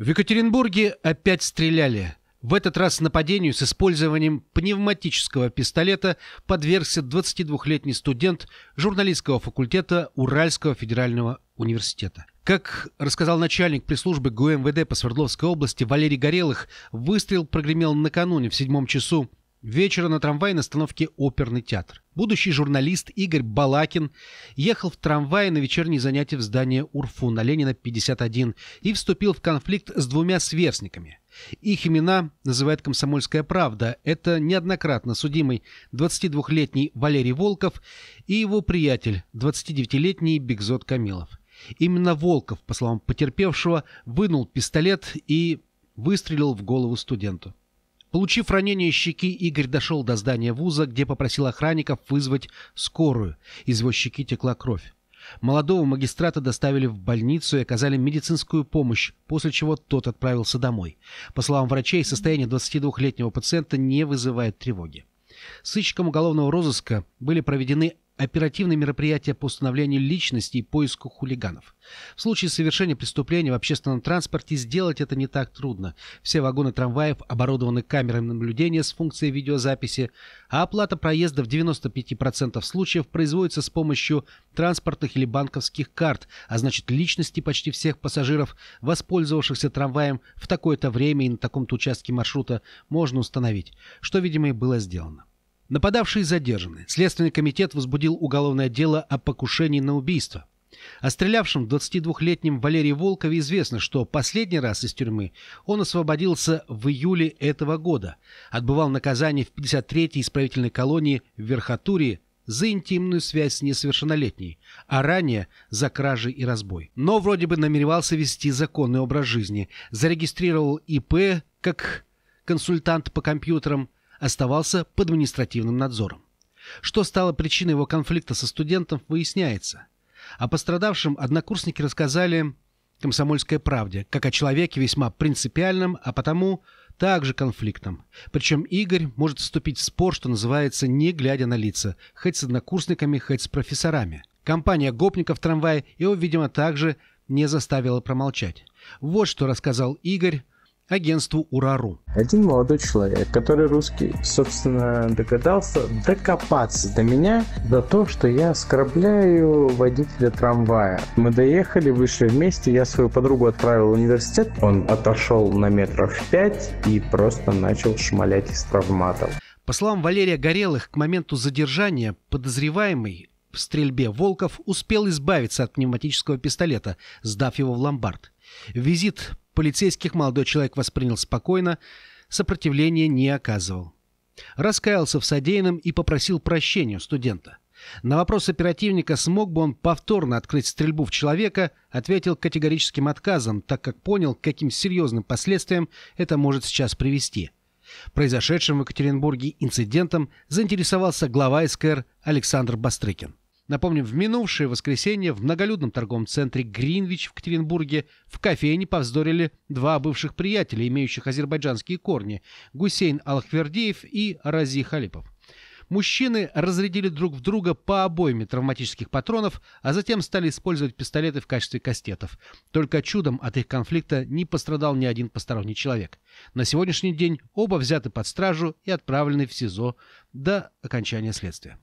В Екатеринбурге опять стреляли. В этот раз нападению с использованием пневматического пистолета подвергся 22-летний студент журналистского факультета Уральского федерального университета. Как рассказал начальник пресс-службы ГУМВД по Свердловской области Валерий Горелых, выстрел прогремел накануне в седьмом часу Вечера на трамвае на остановке «Оперный театр». Будущий журналист Игорь Балакин ехал в трамвае на вечерние занятия в здание УРФУ на Ленина, 51, и вступил в конфликт с двумя сверстниками. Их имена называет «Комсомольская правда». Это неоднократно судимый 22-летний Валерий Волков и его приятель, 29-летний Бигзот Камилов. Именно Волков, по словам потерпевшего, вынул пистолет и выстрелил в голову студенту. Получив ранение щеки, Игорь дошел до здания вуза, где попросил охранников вызвать скорую. Из его щеки текла кровь. Молодого магистрата доставили в больницу и оказали медицинскую помощь, после чего тот отправился домой. По словам врачей, состояние 22-летнего пациента не вызывает тревоги. Сыщиком уголовного розыска были проведены оперативные мероприятия по установлению личности и поиску хулиганов. В случае совершения преступления в общественном транспорте сделать это не так трудно. Все вагоны трамваев оборудованы камерами наблюдения с функцией видеозаписи, а оплата проезда в 95% случаев производится с помощью транспортных или банковских карт, а значит личности почти всех пассажиров, воспользовавшихся трамваем в такое-то время и на таком-то участке маршрута, можно установить, что, видимо, и было сделано. Нападавшие задержаны. Следственный комитет возбудил уголовное дело о покушении на убийство. О стрелявшем 22-летнем Валерии Волкове известно, что последний раз из тюрьмы он освободился в июле этого года, отбывал наказание в 53-й исправительной колонии в Верхотурии за интимную связь с несовершеннолетней, а ранее за кражи и разбой. Но вроде бы намеревался вести законный образ жизни, зарегистрировал ИП как консультант по компьютерам, оставался под административным надзором. Что стало причиной его конфликта со студентом, выясняется. О пострадавшем однокурсники рассказали «Комсомольской правде», как о человеке весьма принципиальном, а потому также конфликтном. Причем Игорь может вступить в спор, что называется, не глядя на лица, хоть с однокурсниками, хоть с профессорами. Компания гопников трамвая его, видимо, также не заставила промолчать. Вот что рассказал Игорь агентству «Урару». Один молодой человек, который русский, собственно, догадался докопаться до меня, до того, что я оскорбляю водителя трамвая. Мы доехали, вышли вместе, я свою подругу отправил в университет, он отошел на метров пять и просто начал шмалять из травматов. По словам Валерия Горелых, к моменту задержания подозреваемый в стрельбе Волков успел избавиться от пневматического пистолета, сдав его в ломбард. Визит Полицейских молодой человек воспринял спокойно, сопротивления не оказывал. Раскаялся в содеянном и попросил прощения у студента. На вопрос оперативника, смог бы он повторно открыть стрельбу в человека, ответил категорическим отказом, так как понял, к каким серьезным последствиям это может сейчас привести. Произошедшим в Екатеринбурге инцидентом заинтересовался глава СКР Александр Бастрыкин. Напомним, в минувшее воскресенье в многолюдном торговом центре Гринвич в Екатеринбурге в кофейне повздорили два бывших приятеля, имеющих азербайджанские корни – Гусейн Алхвердеев и Рази Халипов. Мужчины разрядили друг в друга по обойме травматических патронов, а затем стали использовать пистолеты в качестве кастетов. Только чудом от их конфликта не пострадал ни один посторонний человек. На сегодняшний день оба взяты под стражу и отправлены в СИЗО до окончания следствия.